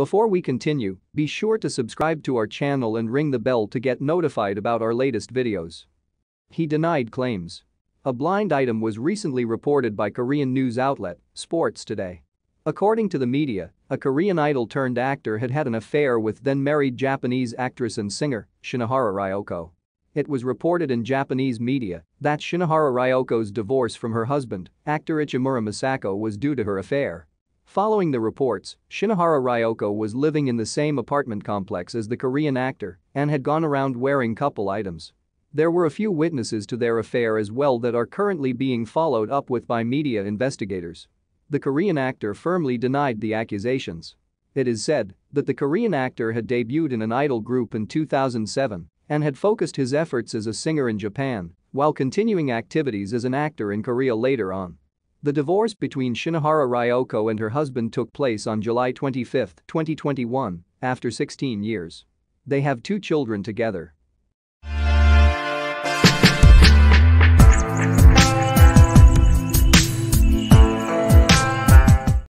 Before we continue, be sure to subscribe to our channel and ring the bell to get notified about our latest videos. He denied claims. A blind item was recently reported by Korean news outlet Sports Today. According to the media, a Korean idol turned actor had had an affair with then married Japanese actress and singer Shinohara Ryoko. It was reported in Japanese media that Shinohara Ryoko's divorce from her husband, actor Ichimura Masako, was due to her affair. Following the reports, Shinohara Ryoko was living in the same apartment complex as the Korean actor and had gone around wearing couple items. There were a few witnesses to their affair as well that are currently being followed up with by media investigators. The Korean actor firmly denied the accusations. It is said that the Korean actor had debuted in an idol group in 2007 and had focused his efforts as a singer in Japan while continuing activities as an actor in Korea later on. The divorce between Shinohara Ryoko and her husband took place on July 25, 2021, after 16 years. They have two children together.